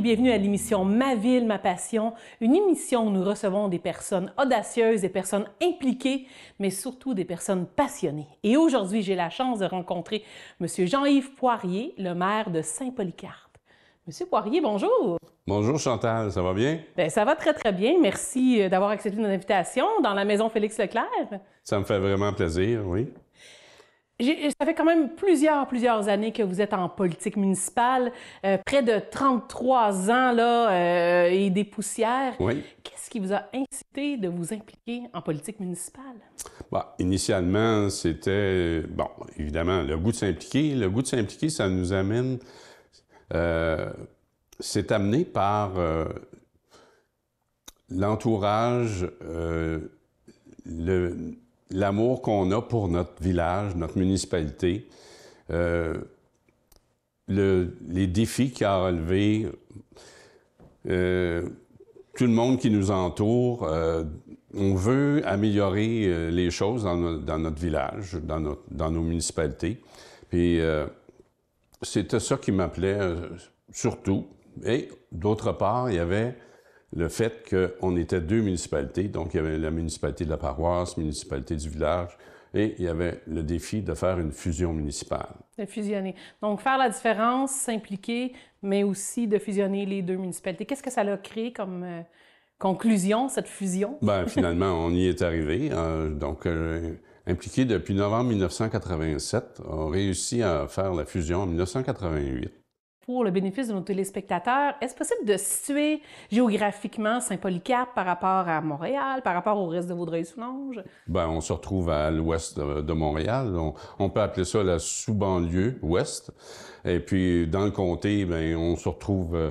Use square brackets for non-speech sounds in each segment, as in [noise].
bienvenue à l'émission Ma ville, ma passion, une émission où nous recevons des personnes audacieuses, des personnes impliquées, mais surtout des personnes passionnées. Et aujourd'hui, j'ai la chance de rencontrer M. Jean-Yves Poirier, le maire de Saint-Polycarpe. Monsieur Poirier, bonjour. Bonjour Chantal, ça va bien? Bien, ça va très très bien. Merci euh, d'avoir accepté notre invitation dans la maison Félix Leclerc. Ça me fait vraiment plaisir, oui ça fait quand même plusieurs, plusieurs années que vous êtes en politique municipale, euh, près de 33 ans là, euh, et des poussières. Oui. Qu'est-ce qui vous a incité de vous impliquer en politique municipale? Bah, initialement, c'était, bon, évidemment, le goût de s'impliquer. Le goût de s'impliquer, ça nous amène... Euh, c'est amené par l'entourage, le l'amour qu'on a pour notre village, notre municipalité, euh, les défis qu'il a à relever, euh, tout le monde qui nous entoure, euh, on veut améliorer les choses dans, dans, notre village, dans, dans nos municipalités. Puis c'était ça qui m'appelait surtout. Et d'autre part, il y avait le fait qu'on était deux municipalités, donc il y avait la municipalité de la paroisse, municipalité du village, et il y avait le défi de faire une fusion municipale. De fusionner. Donc faire la différence, s'impliquer, mais aussi de fusionner les deux municipalités. Qu'est-ce que ça a créé comme euh, conclusion, cette fusion? Bien, finalement, on y est arrivé. Euh, donc, euh, impliqué depuis novembre 1987, on réussit à faire la fusion en 1988 pour le bénéfice de nos téléspectateurs, est-ce possible de situer géographiquement Saint-Polycarpe par rapport à Montréal, par rapport au reste de Vaudreuil-Soulanges? Bien, on se retrouve à l'ouest de Montréal. On, peut appeler ça la sous-banlieue ouest. Et puis, dans le comté, bien, on se retrouve... Euh,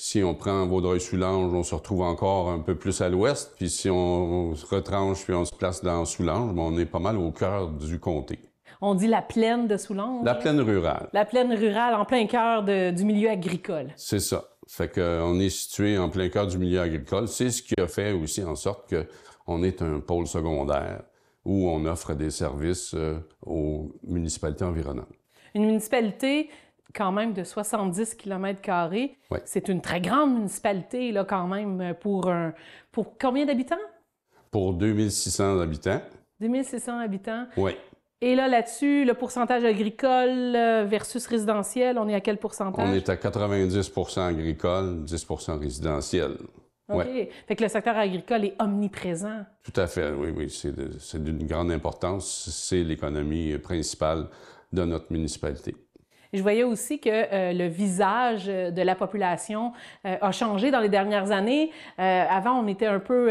si on prend Vaudreuil-Soulanges, on se retrouve encore un peu plus à l'ouest. Puis si on, se retranche puis on se place dans Soulanges, bien, on est pas mal au cœur du comté on dit la plaine de Soulanges. La plaine rurale. La plaine rurale, en plein cœur du milieu agricole. C'est ça. Fait qu'on euh, est situé en plein cœur du milieu agricole. C'est ce qui a fait aussi en sorte qu'on est un pôle secondaire où on offre des services euh, aux municipalités environnantes. Une municipalité quand même de 70 km oui. C'est une très grande municipalité là, quand même pour, un... pour combien d'habitants? Pour 2600 habitants. 2600 habitants. Oui. Et là, là-dessus, le pourcentage agricole euh, versus résidentiel, on est à quel pourcentage? On est à 90 agricole, 10 résidentiel. OK. Fait que le secteur agricole est omniprésent. Tout à fait, oui, oui. C'est d'une grande importance. C'est l'économie principale de notre municipalité. Je voyais aussi que euh, le visage de la population euh, a changé dans les dernières années. avant, on était un peu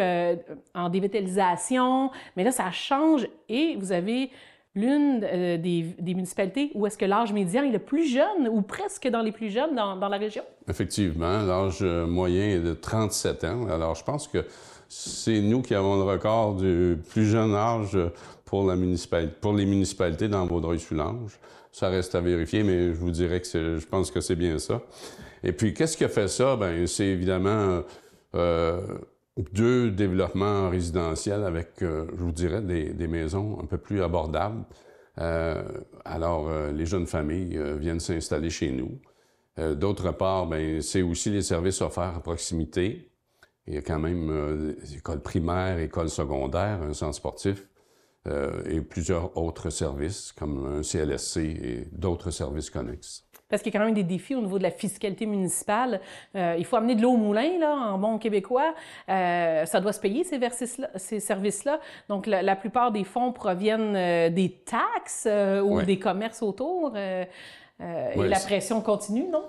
en dévitalisation, mais là, ça change et vous avez l'une euh, des, municipalités où est-ce que l'âge médian est le plus jeune ou presque dans les plus jeunes dans, la région? Effectivement, l'âge euh, moyen est de 37 ans. Alors, je pense que c'est nous qui avons le record du plus jeune âge pour, la municipalité, pour les municipalités dans vaudreuil soulange Ça reste à vérifier, mais je vous dirais que je pense que c'est bien ça. Et puis, qu'est-ce qui a fait ça? Bien, c'est évidemment... Euh, deux développements résidentiels avec, euh, je vous dirais, des, maisons un peu plus abordables. Euh, alors, euh, les jeunes familles viennent s'installer chez nous. D'autre part, ben, c'est aussi les services offerts à proximité. Il y a quand même des écoles primaires, écoles secondaires, un centre sportif et plusieurs autres services comme un CLSC et d'autres services connexes parce qu'il y a quand même des défis au niveau de la fiscalité municipale. Euh, il faut amener de l'eau au moulin, là, en bon québécois. Euh, ça doit se payer, ces, ces services-là. Donc, la, plupart des fonds proviennent euh, des taxes ou des commerces autour. et la pression continue, non?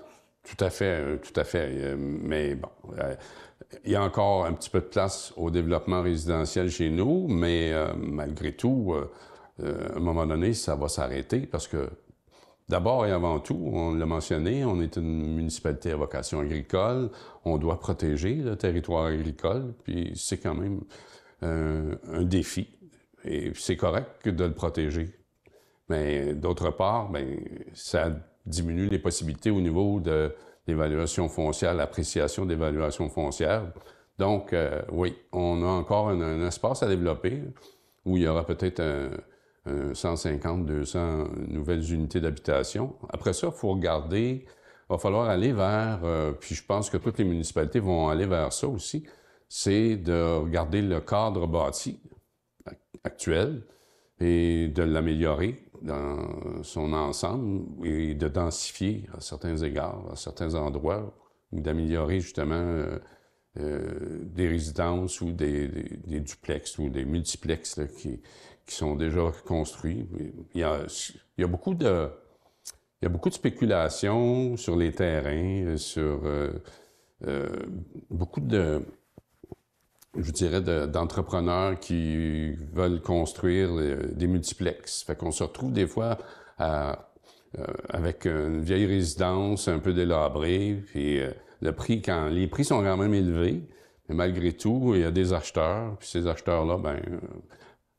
Tout à fait, tout à fait. Mais bon, il y a encore un petit peu de place au développement résidentiel chez nous, mais malgré tout, à un moment donné, ça va s'arrêter parce que D'abord et avant tout, on l'a mentionné, on est une municipalité à vocation agricole, on doit protéger le territoire agricole, puis c'est quand même euh, un défi. Et c'est correct de le protéger. Mais d'autre part, ben, ça diminue les possibilités au niveau de l'évaluation foncière, l'appréciation d'évaluation foncière. Donc, euh, oui, on a encore un, espace à développer où il y aura peut-être un, 150, euh, 200 nouvelles unités d'habitation. Après ça, il faut regarder, il va falloir aller vers, euh, puis je pense que toutes les municipalités vont aller vers ça aussi, c'est de regarder le cadre bâti actuel et de l'améliorer dans son ensemble et de densifier à certains égards, à certains endroits, ou d'améliorer justement euh, des résidences ou des, duplexes duplex ou des multiplexes qui, qui sont déjà construits. Il y a, il beaucoup de... Il y a beaucoup de spéculations sur les terrains, euh, sur euh, euh, beaucoup de, je dirais, d'entrepreneurs qui veulent construire des multiplexes. Fait qu'on se retrouve des fois à, avec une vieille résidence un peu délabrée, puis le prix, quand les prix sont quand même élevés, mais malgré tout, il y a des acheteurs, puis ces acheteurs-là, ben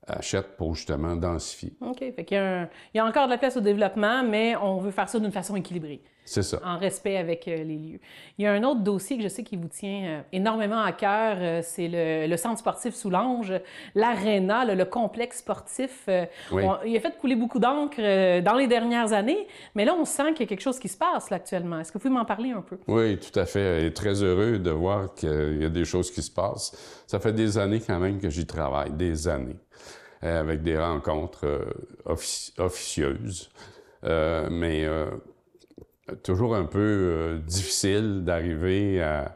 achètent pour justement densifier. OK. il, y a encore de la place au développement, mais on veut faire ça d'une façon équilibrée. C'est ça. En respect avec euh, les lieux. Il y a un autre dossier que je sais qui vous tient euh, énormément à cœur, euh, c'est le, centre sportif Soulanges, l'aréna, le, complexe sportif. Oui. il a fait couler beaucoup d'encre dans les dernières années, mais là, on sent qu'il y a quelque chose qui se passe actuellement. Est-ce que vous pouvez m'en parler un peu? Oui, tout à fait. Et très heureux de voir qu'il y a des choses qui se passent. Ça fait des années quand même que j'y travaille, des années. Euh, avec des rencontres euh, officieuses. Euh, mais toujours un peu difficile d'arriver à,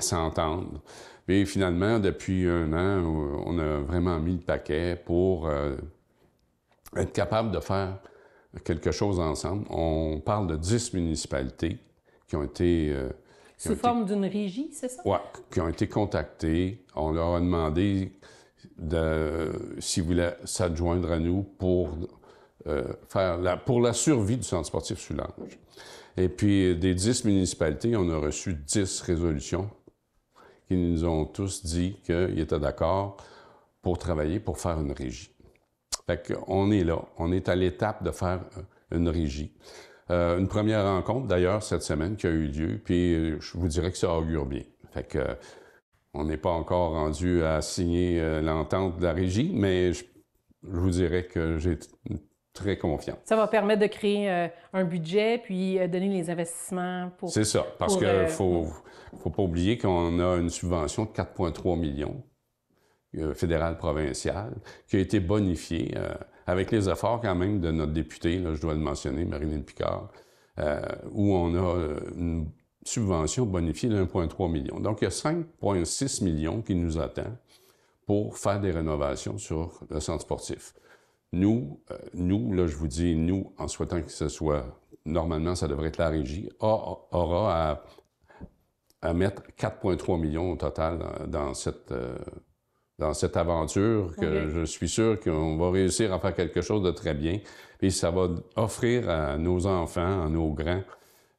s'entendre. Et finalement, depuis un an, on a vraiment mis le paquet pour être capable de faire quelque chose ensemble. On parle de dix municipalités qui ont été... Sous forme d'une régie, c'est ça? Oui, qui ont été contactées. On leur a demandé si voulaient s'adjoindre à nous pour euh, faire la, pour la survie du centre sportif Soulanges. Et puis, des dix municipalités, on a reçu dix résolutions qui nous ont tous dit qu'ils étaient d'accord pour travailler, pour faire une régie. Fait qu'on est là, on est à l'étape de faire euh, une régie. Euh, une première rencontre, d'ailleurs, cette semaine qui a eu lieu, puis je vous dirais que ça augure bien. Fait que on n'est pas encore rendu à signer euh, l'entente de la régie, mais je, vous dirais que j'ai très confiance. Ça va permettre de créer euh, un budget, puis euh, donner les investissements pour... C'est ça, parce qu'il ne faut, pas oublier qu'on a une subvention de 4,3 millions fédérale provinciale qui a été bonifiée avec les efforts quand même de notre députée, je dois le mentionner, Marine Picard, où on a une subvention bonifiée de 1,3 million. Donc, il y a 5,6 millions qui nous attendent pour faire des rénovations sur le centre sportif. Nous, euh, nous, là, je vous dis, nous, en souhaitant que ce soit, normalement, ça devrait être la régie, aura à, mettre 4,3 millions au total dans cette, euh, dans cette aventure, que je suis sûr qu'on va réussir à faire quelque chose de très bien. Et ça va offrir à nos enfants, à nos grands,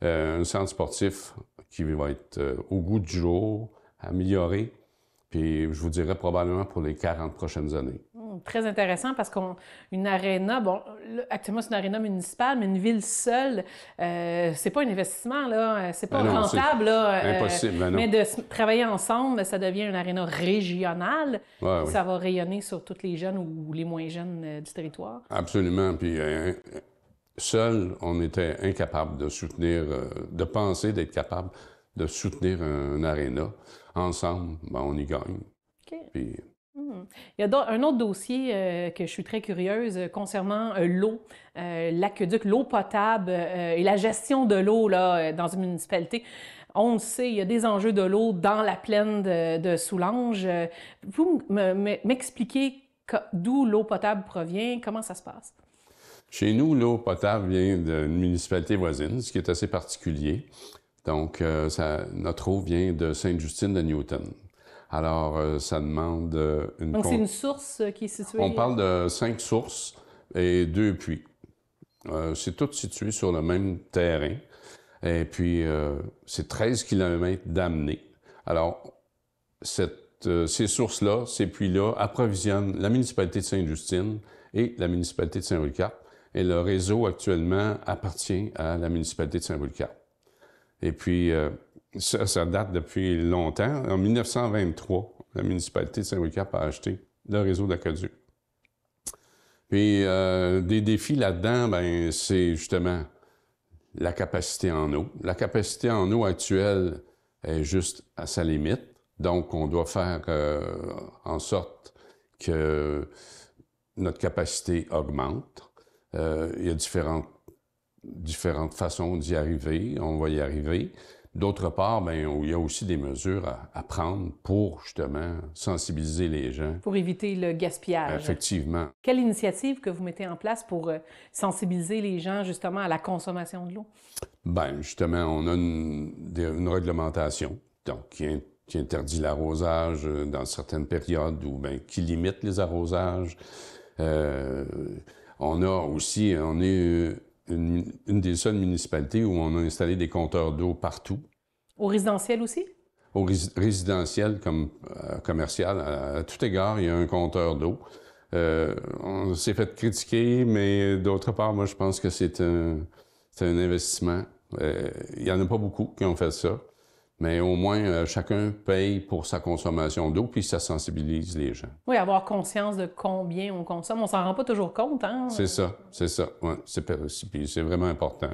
euh, un centre sportif qui va être euh, au goût du jour, amélioré, puis je vous dirais probablement pour les 40 prochaines années. Hmm, très intéressant parce qu'une aréna, bon, actuellement c'est une aréna municipale, mais une ville seule, euh, c'est pas un investissement, là, c'est pas ben rentable, là, impossible, ben mais de travailler ensemble, ça devient une aréna régionale, ça va rayonner sur toutes les jeunes ou les moins jeunes du territoire. Absolument, puis seul, on était incapable de soutenir, euh, de penser d'être capable de soutenir un, arena. aréna. Ensemble, ben, on y gagne. Euh, hmm. il y a un autre dossier euh, que je suis très curieuse concernant l'eau, l'aqueduc, l'eau potable et la gestion de l'eau dans une municipalité. On le sait, il y a des enjeux de l'eau dans la plaine de, de Soulanges. Vous m'expliquez d'où l'eau potable provient, comment ça se passe? Chez nous, l'eau potable vient d'une municipalité voisine, ce qui est assez particulier. Donc, euh, notre eau vient de Sainte-Justine de Newton. Alors, euh, ça demande euh, une... Donc, c'est une source qui est située... On parle de cinq sources et deux puits. c'est tout situé sur le même terrain. Et puis, c'est 13 km d'amener. Alors, cette, ces sources-là, ces puits-là, approvisionnent la municipalité de Sainte-Justine et la municipalité de Saint-Ricard et le réseau actuellement appartient à la municipalité de Saint-Vulcaire. Et puis, euh, ça, ça, date depuis longtemps. En 1923, la municipalité de Saint-Vulcaire a acheté le réseau d'aqueduc. Puis, euh, des défis là-dedans, ben, c'est justement la capacité en eau. La capacité en eau actuelle est juste à sa limite. Donc, on doit faire euh, en sorte que notre capacité augmente. Euh, il y a différentes, différentes façons d'y arriver. On va y arriver. D'autre part, ben, il y a aussi des mesures à, prendre pour justement sensibiliser les gens. Pour éviter le gaspillage. Effectivement. Quelle initiative que vous mettez en place pour euh, sensibiliser les gens justement à la consommation de l'eau? Bien, justement, on a une, réglementation donc, qui, interdit l'arrosage euh, dans certaines périodes ou bien qui limite les arrosages. Euh, on a aussi, on est euh, une, des seules municipalités où on a installé des compteurs d'eau partout. Au résidentiel aussi? Au résidentiel comme euh, commercial, à, tout égard, il y a un compteur d'eau. Euh, on s'est fait critiquer, mais d'autre part, moi, je pense que c'est un, investissement. il n'y en a pas beaucoup qui ont fait ça mais au moins euh, chacun paye pour sa consommation d'eau, puis ça sensibilise les gens. Oui, avoir conscience de combien on consomme, on s'en rend pas toujours compte. Hein? C'est ça, c'est ça. Ouais, c'est, vraiment important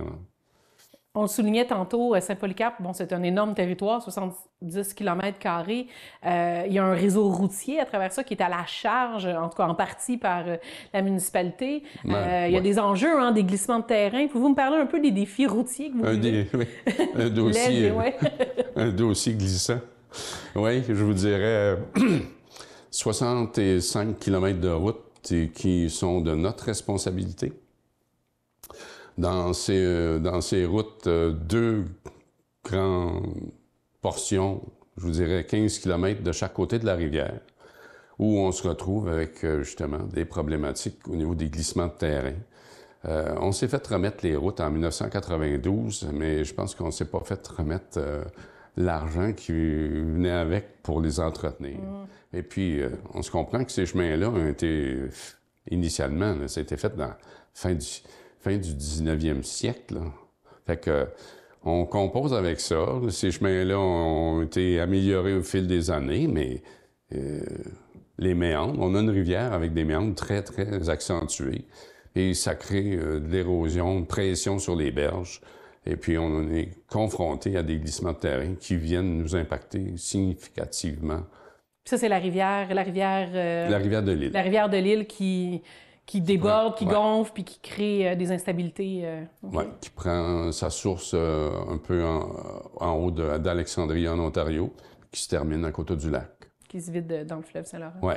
on soulignait tantôt, euh, Saint-Polycarpe, bon, c'est un énorme territoire, 70 km carrés. Euh, il y a un réseau routier à travers ça qui est à la charge, en tout cas en partie par euh, la municipalité. il y a des enjeux, hein, des glissements de terrain. Pouvez-vous me parler un peu des défis routiers que vous un, [laughs] un dossier, un dossier glissant. Oui, je vous dirais 65 [clears throat] km de route qui sont de notre responsabilité dans ces, euh, dans ces routes, euh, deux grandes portions, je vous dirais 15 km de chaque côté de la rivière, où on se retrouve avec euh, justement des problématiques au niveau des glissements de terrain. on s'est fait remettre les routes en 1992, mais je pense qu'on s'est pas fait remettre l'argent qui venait avec pour les entretenir. Mm. Et puis, on se comprend que ces chemins-là ont été initialement, ça a été fait dans fin du fin du 19e siècle. Fait que on compose avec ça. Ces chemins-là ont été améliorés au fil des années, mais euh, les méandres, on a une rivière avec des méandres très, très accentués. Et ça crée euh, de l'érosion, de pression sur les berges. Et puis, on est confronté à des glissements de terrain qui viennent nous impacter significativement. Ça, c'est la rivière, la rivière... Euh, la rivière de l'île. La rivière de l'île qui qui déborde, qui gonfle, puis qui crée euh, des instabilités. Euh, oui, qui prend sa source euh, un peu en, en haut d'Alexandrie, en Ontario, qui se termine à côté du lac. Qui se vide dans le fleuve Saint-Laurent. Oui,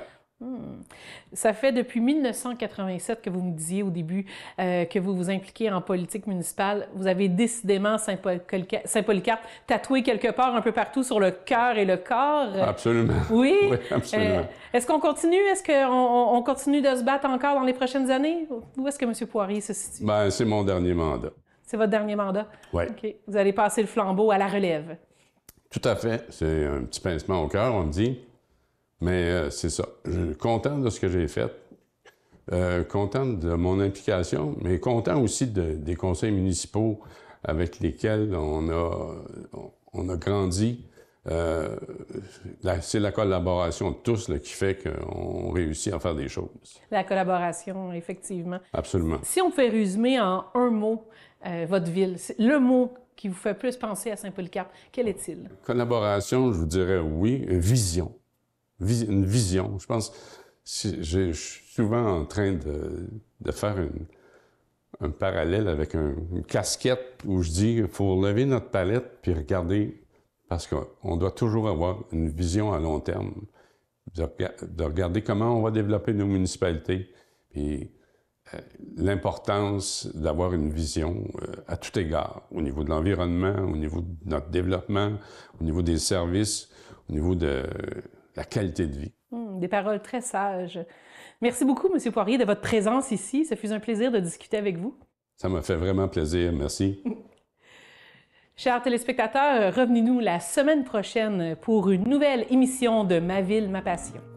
ça fait depuis 1987 que vous me disiez au début euh, que vous vous impliquez en politique municipale. Vous avez décidément Saint-Polycarpe tatoué quelque part, un peu partout, sur le cœur et le corps. Absolument. [laughs] Oui. absolument. Euh, est-ce qu'on continue? Est-ce qu'on continue de se battre encore dans les prochaines années? Où est-ce que M. Poirier se situe? Ben, c'est mon dernier mandat. C'est votre dernier mandat? Oui. OK. Vous allez passer le flambeau à la relève. Tout à fait. C'est un petit pincement au cœur, on me dit. Mais euh, c'est ça. Je suis content de ce que j'ai fait, euh, content de mon implication, mais content aussi des conseils municipaux avec lesquels on a, on a grandi. Euh, c'est la collaboration de tous qui fait qu'on réussit à faire des choses. La collaboration, effectivement. Absolument. Si on fait résumer en un mot votre ville, le mot qui vous fait plus penser à Saint-Polycarpe, paul quel est-il? Collaboration, je vous dirais oui. Vision une vision. Je pense, je suis souvent en train de, faire un parallèle avec une casquette où je dis il faut lever notre palette puis regarder, parce qu'on doit toujours avoir une vision à long terme, de, regarder comment on va développer nos municipalités, puis euh, l'importance d'avoir une vision euh, à tout égard, au niveau de l'environnement, au niveau de notre développement, au niveau des services, au niveau de la qualité de vie. Hmm, des paroles très sages. Merci beaucoup, M. Poirier, de votre présence ici. Ce fut un plaisir de discuter avec vous. Ça m'a fait vraiment plaisir. Merci. [laughs] Chers téléspectateurs, revenez-nous la semaine prochaine pour une nouvelle émission de Ma ville, ma passion.